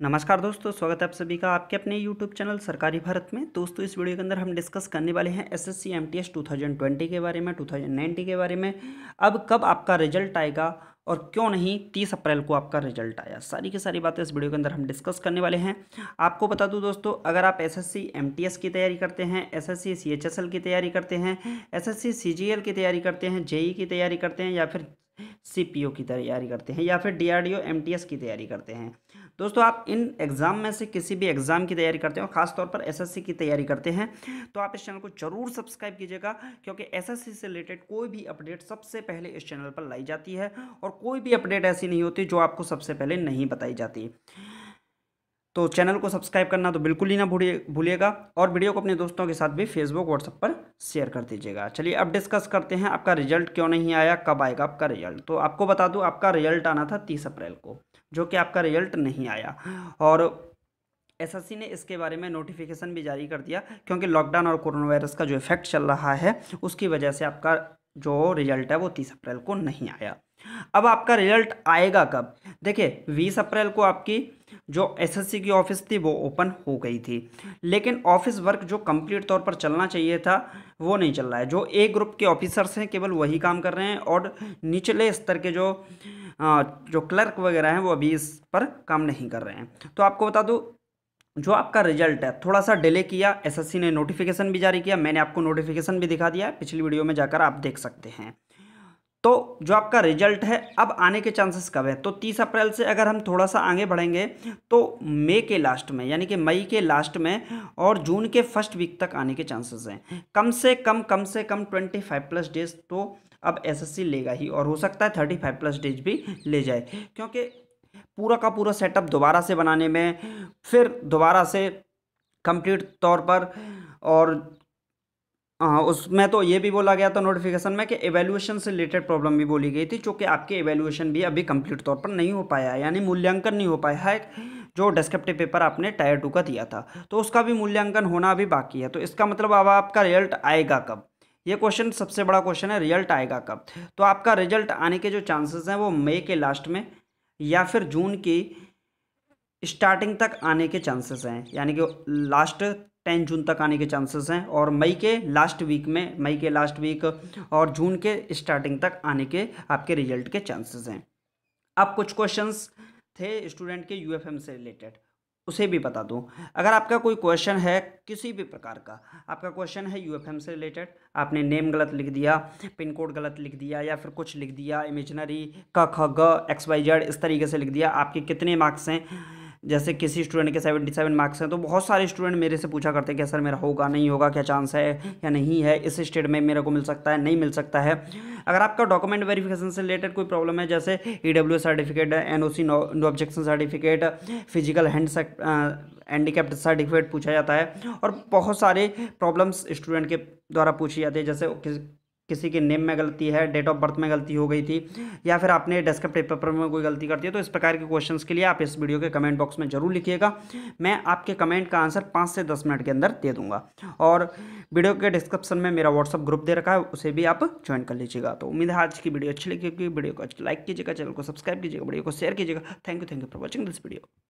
नमस्कार दोस्तों स्वागत है आप सभी का आपके अपने YouTube चैनल सरकारी भारत में दोस्तों इस वीडियो के अंदर हम डिस्कस करने वाले हैं एस एस 2020 के बारे में 2019 के बारे में अब कब आपका रिजल्ट आएगा और क्यों नहीं तीस अप्रैल को आपका रिजल्ट आया सारी की सारी बातें इस वीडियो के अंदर हम डिस्कस करने वाले हैं आपको बता दूं दोस्तों अगर आप एसएससी एमटीएस की तैयारी करते हैं एसएससी सीएचएसएल की तैयारी करते हैं एसएससी सीजीएल की तैयारी करते हैं जेई e की तैयारी करते हैं या फिर सी की तैयारी करते हैं या फिर डीआरडीओ एमटीएस की तैयारी करते हैं दोस्तों आप इन एग्ज़ाम में से किसी भी एग्ज़ाम की तैयारी करते हैं और ख़ासतौर पर एसएससी की तैयारी करते हैं तो आप इस चैनल को ज़रूर सब्सक्राइब कीजिएगा क्योंकि एसएससी से रिलेटेड कोई भी अपडेट सबसे पहले इस चैनल पर लाई जाती है और कोई भी अपडेट ऐसी नहीं होती जो आपको सबसे पहले नहीं बताई जाती तो चैनल को सब्सक्राइब करना तो बिल्कुल ही ना भूलिए भूलिएगा और वीडियो को अपने दोस्तों के साथ भी फेसबुक व्हाट्सएप पर शेयर कर दीजिएगा चलिए अब डिस्कस करते हैं आपका रिजल्ट क्यों नहीं आया कब आएगा आपका रिजल्ट तो आपको बता दूँ आपका रिजल्ट आना था तीस अप्रैल को जो कि आपका रिजल्ट नहीं आया और एसएससी ने इसके बारे में नोटिफिकेशन भी जारी कर दिया क्योंकि लॉकडाउन और कोरोना वायरस का जो इफेक्ट चल रहा है उसकी वजह से आपका जो रिजल्ट है वो तीस अप्रैल को नहीं आया अब आपका रिजल्ट आएगा कब देखिए बीस अप्रैल को आपकी जो एसएससी की ऑफिस थी वो ओपन हो गई थी लेकिन ऑफिस वर्क जो कंप्लीट तौर पर चलना चाहिए था वो नहीं चल रहा है जो ए ग्रुप के ऑफिसर्स हैं केवल वही काम कर रहे हैं और निचले स्तर के जो जो क्लर्क वगैरह हैं वो अभी इस पर काम नहीं कर रहे हैं तो आपको बता दूँ जो आपका रिजल्ट है थोड़ा सा डिले किया एसएससी ने नोटिफिकेशन भी जारी किया मैंने आपको नोटिफिकेशन भी दिखा दिया है पिछली वीडियो में जाकर आप देख सकते हैं तो जो आपका रिजल्ट है अब आने के चांसेस कब है तो 30 अप्रैल से अगर हम थोड़ा सा आगे बढ़ेंगे तो मई के लास्ट में यानी कि मई के लास्ट में और जून के फर्स्ट वीक तक आने के चांसेस हैं कम से कम कम से कम 25 प्लस डेज तो अब एसएससी लेगा ही और हो सकता है 35 प्लस डेज भी ले जाए क्योंकि पूरा का पूरा सेटअप दोबारा से बनाने में फिर दोबारा से कंप्लीट तौर पर और हाँ उसमें तो ये भी बोला गया था नोटिफिकेशन में कि एवेल्यूशन से रिलेटेड प्रॉब्लम भी बोली गई थी जो कि आपके एवेल्यूशन भी अभी कंप्लीट तौर पर नहीं हो पाया है यानी मूल्यांकन नहीं हो पाया है जो डिस्क्रिप्टिव पेपर आपने टायर टू का दिया था तो उसका भी मूल्यांकन होना अभी बाकी है तो इसका मतलब अब आपका रिजल्ट आएगा कब ये क्वेश्चन सबसे बड़ा क्वेश्चन है रिजल्ट आएगा कब तो आपका रिजल्ट आने के जो चांसेस हैं वो मई के लास्ट में या फिर जून की स्टार्टिंग तक आने के चांसेस हैं यानी कि लास्ट टेन जून तक आने के चांसेस हैं और मई के लास्ट वीक में मई के लास्ट वीक और जून के स्टार्टिंग तक आने के आपके रिजल्ट के चांसेस हैं अब कुछ क्वेश्चंस थे स्टूडेंट के यूएफएम से रिलेटेड उसे भी बता दूं अगर आपका कोई क्वेश्चन है किसी भी प्रकार का आपका क्वेश्चन है यूएफएम से रिलेटेड आपने नेम गलत लिख दिया पिन कोड गलत लिख दिया या फिर कुछ लिख दिया इमेजनरी क ख ग एक्स वाई जेड इस तरीके से लिख दिया आपके कितने मार्क्स हैं जैसे किसी स्टूडेंट के सेवेंटी सेवन मार्क्स हैं तो बहुत सारे स्टूडेंट मेरे से पूछा करते हैं कि सर मेरा होगा नहीं होगा क्या चांस है या नहीं है इस स्टेट में मेरे को मिल सकता है नहीं मिल सकता है अगर आपका डॉक्यूमेंट वेरिफिकेशन से रिलेटेड कोई प्रॉब्लम है जैसे E W certificate N O C no objection certificate physical hand handicapped certificate पूछा जाता है और बहुत सारे प्रॉब्लम्स स्टूडेंट के द्वारा पूछी जाती है जैसे किसी के नेम में गलती है डेट ऑफ बर्थ में गलती हो गई थी या फिर आपने डिस्क्रिप्टिव पेपर में कोई गलती करती है तो इस प्रकार के क्वेश्चन के लिए आप इस वीडियो के कमेंट बॉक्स में जरूर लिखिएगा मैं आपके कमेंट का आंसर पाँच से दस मिनट के अंदर दे दूंगा और वीडियो के डिस्क्रिप्शन में मेरा व्हाट्सअप ग्रुप दे रखा है उसे भी आप ज्वाइन कर लीजिएगा तो उम्मीद है आज की वीडियो अच्छी लगी वीडियो को लाइक कीजिएगा चैनल को सब्सक्राइब कीजिएगा वीडियो को शेयर कीजिएगा thank you thank you for watching this video